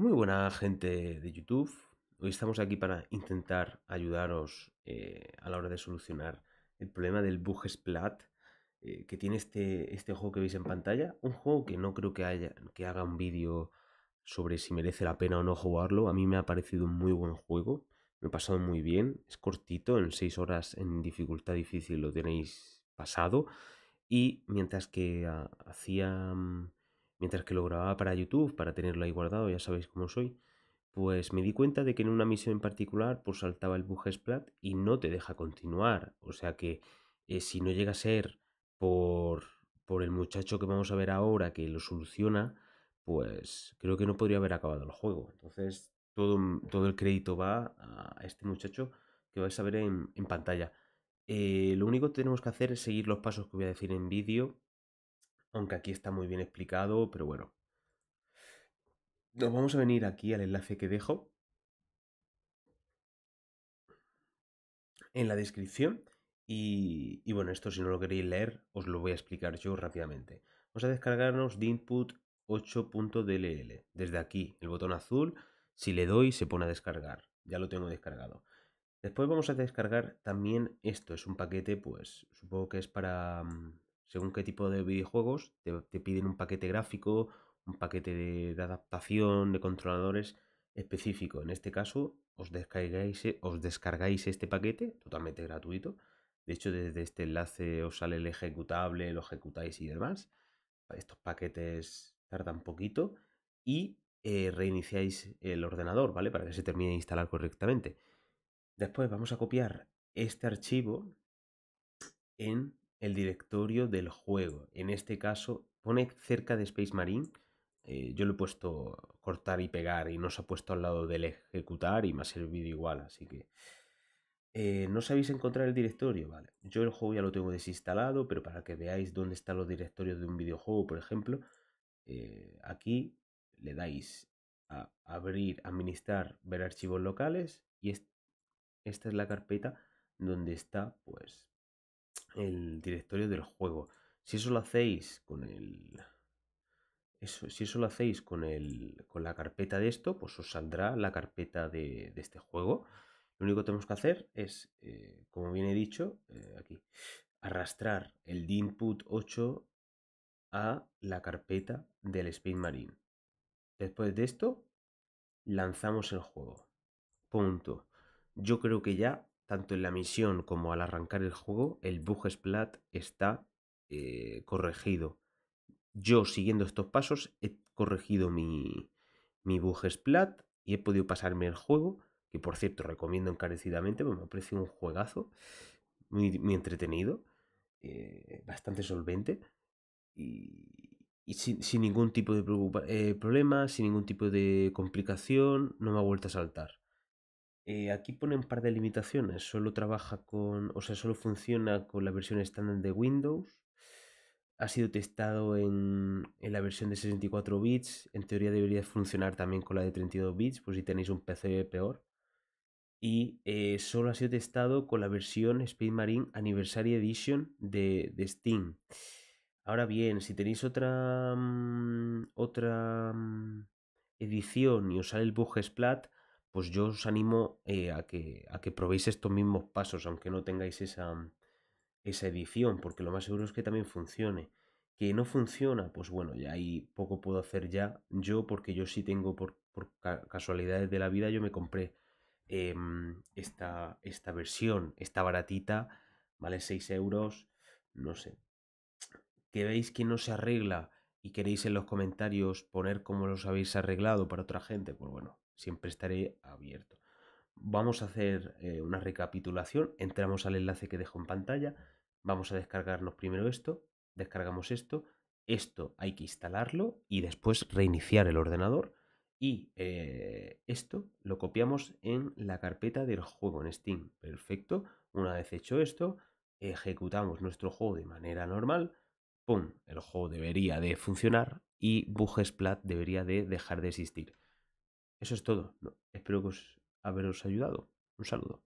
Muy buena gente de YouTube. Hoy estamos aquí para intentar ayudaros eh, a la hora de solucionar el problema del bug splat eh, que tiene este, este juego que veis en pantalla. Un juego que no creo que, haya, que haga un vídeo sobre si merece la pena o no jugarlo. A mí me ha parecido un muy buen juego. Me he pasado muy bien. Es cortito, en 6 horas en dificultad difícil lo tenéis pasado. Y mientras que ah, hacía mm, mientras que lo grababa para YouTube, para tenerlo ahí guardado, ya sabéis cómo soy, pues me di cuenta de que en una misión en particular pues saltaba el bug splat y no te deja continuar. O sea que eh, si no llega a ser por, el muchacho que vamos a ver ahora que lo soluciona, pues creo que no podría haber acabado el juego. Entonces todo, todo el crédito va a este muchacho que vais a ver en, pantalla. Eh, lo único que tenemos que hacer es seguir los pasos que voy a decir en vídeo aunque aquí está muy bien explicado, pero bueno. Nos vamos a venir aquí al enlace que dejo en la descripción y, y bueno, esto si no lo queréis leer os lo voy a explicar yo rápidamente. Vamos a descargarnos de input 8.dll. Desde aquí, el botón azul, si le doy se pone a descargar. Ya lo tengo descargado. Después vamos a descargar también esto, es un paquete, pues supongo que es para, mm, según qué tipo de videojuegos, te, piden un paquete gráfico, un paquete de, adaptación, de controladores específico. En este caso, os descargáis, os este paquete totalmente gratuito. De hecho, desde este enlace os sale el ejecutable, lo ejecutáis y demás. Estos paquetes tardan poquito y eh, reiniciáis el ordenador, ¿vale? Para que se termine de instalar correctamente. Después vamos a copiar este archivo en el directorio del juego. En este caso pone cerca de Space Marine. Eh, yo lo he puesto cortar y pegar y no se ha puesto al lado del ejecutar y me ha servido igual, así que... Eh, ¿No sabéis encontrar el directorio? Vale. Yo el juego ya lo tengo desinstalado, pero para que veáis dónde están los directorios de un videojuego, por ejemplo, eh, aquí le dais a abrir, administrar, ver archivos locales y esta es la carpeta donde está pues el directorio del juego. Si eso lo hacéis con el. Eso, si eso lo hacéis con, el, con la carpeta de esto, pues os saldrá la carpeta de, este juego. Lo único que tenemos que hacer es, eh, como bien he dicho, eh, aquí, arrastrar el de input 8 a la carpeta del Space Marine. Después de esto, lanzamos el juego. Punto. Yo creo que ya tanto en la misión como al arrancar el juego, el bug splat está eh, corregido. Yo, siguiendo estos pasos, he corregido mi, mi splat y he podido pasarme el juego, que por cierto recomiendo encarecidamente, porque me parecido un juegazo, muy, entretenido, eh, bastante solvente y, sin, ningún tipo de eh, problema, sin ningún tipo de complicación, no me ha vuelto a saltar. Eh, aquí pone un par de limitaciones. Solo trabaja con, o sea, solo funciona con la versión estándar de Windows. Ha sido testado en, la versión de 64 bits. En teoría debería funcionar también con la de 32 bits, pues si tenéis un PC peor. Y eh, solo ha sido testado con la versión Speed Marine Anniversary Edition de, Steam. Ahora bien, si tenéis otra, mm, otra mm, edición y os sale el bug Splat, pues yo os animo eh, a, que, a que probéis estos mismos pasos, aunque no tengáis esa, mm, esa edición, porque lo más seguro es que también funcione. Que no funciona, pues bueno, ya ahí poco puedo hacer ya yo, porque yo sí tengo, por, casualidades de la vida, yo me compré eh, mm, esta, esta versión, esta baratita, vale 6 euros, no sé. Que veis que no se arregla y queréis en los comentarios poner cómo los habéis arreglado para otra gente, pues bueno, siempre estaré abierto. Vamos a hacer eh, una recapitulación, entramos al enlace que dejo en pantalla, vamos a descargarnos primero esto, descargamos esto, esto hay que instalarlo y después reiniciar el ordenador y eh, esto lo copiamos en la carpeta del juego en Steam. Perfecto, una vez hecho esto, ejecutamos nuestro juego de manera normal, ¡pum! El juego debería de funcionar y BugSplat debería de dejar de existir. Eso es todo. espero que os haberos ayudado. Un saludo.